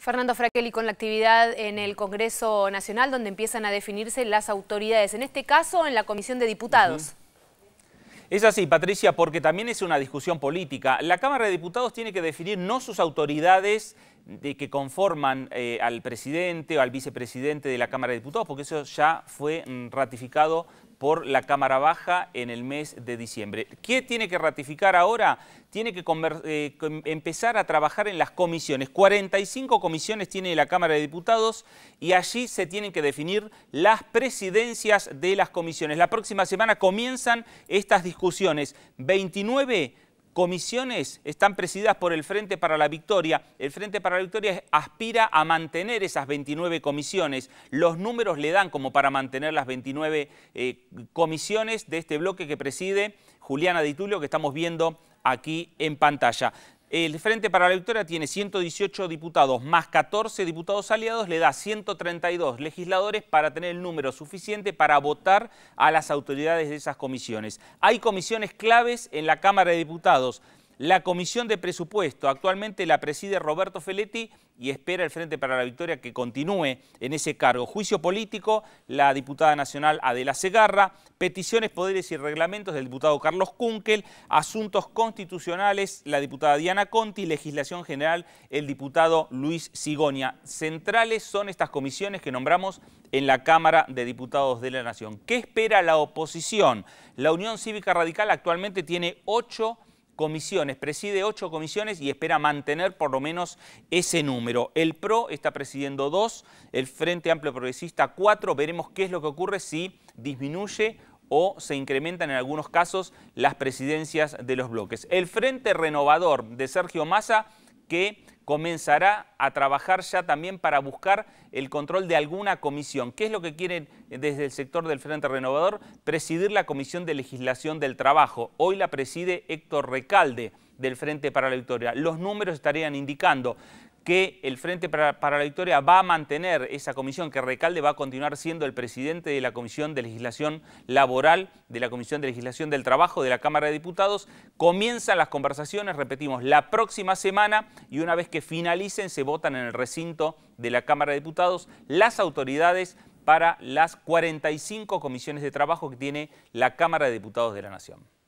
Fernando Fraquelli con la actividad en el Congreso Nacional donde empiezan a definirse las autoridades, en este caso en la Comisión de Diputados. Es así, Patricia, porque también es una discusión política. La Cámara de Diputados tiene que definir no sus autoridades de que conforman eh, al presidente o al vicepresidente de la Cámara de Diputados, porque eso ya fue mm, ratificado por la Cámara Baja en el mes de diciembre. ¿Qué tiene que ratificar ahora? Tiene que eh, empezar a trabajar en las comisiones. 45 comisiones tiene la Cámara de Diputados y allí se tienen que definir las presidencias de las comisiones. La próxima semana comienzan estas discusiones. 29 comisiones están presididas por el Frente para la Victoria. El Frente para la Victoria aspira a mantener esas 29 comisiones. Los números le dan como para mantener las 29 eh, comisiones de este bloque que preside Juliana Tulio, que estamos viendo aquí en pantalla. El Frente para la Victoria tiene 118 diputados más 14 diputados aliados, le da 132 legisladores para tener el número suficiente para votar a las autoridades de esas comisiones. Hay comisiones claves en la Cámara de Diputados. La Comisión de Presupuesto actualmente la preside Roberto Feletti y espera el Frente para la Victoria que continúe en ese cargo. Juicio político, la diputada nacional Adela Segarra, peticiones, poderes y reglamentos del diputado Carlos Kunkel, asuntos constitucionales, la diputada Diana Conti, legislación general, el diputado Luis Sigonia. Centrales son estas comisiones que nombramos en la Cámara de Diputados de la Nación. ¿Qué espera la oposición? La Unión Cívica Radical actualmente tiene ocho comisiones, preside ocho comisiones y espera mantener por lo menos ese número. El PRO está presidiendo dos, el Frente Amplio Progresista cuatro, veremos qué es lo que ocurre si disminuye o se incrementan en algunos casos las presidencias de los bloques. El Frente Renovador de Sergio Massa que comenzará a trabajar ya también para buscar el control de alguna comisión. ¿Qué es lo que quieren desde el sector del Frente Renovador? Presidir la Comisión de Legislación del Trabajo. Hoy la preside Héctor Recalde del Frente para la Victoria. Los números estarían indicando que el Frente para, la Victoria va a mantener esa comisión, que Recalde va a continuar siendo el presidente de la Comisión de Legislación Laboral, de la Comisión de Legislación del Trabajo de la Cámara de Diputados. Comienzan las conversaciones, repetimos, la próxima semana y una vez que finalicen se votan en el recinto de la Cámara de Diputados las autoridades para las 45 comisiones de trabajo que tiene la Cámara de Diputados de la Nación.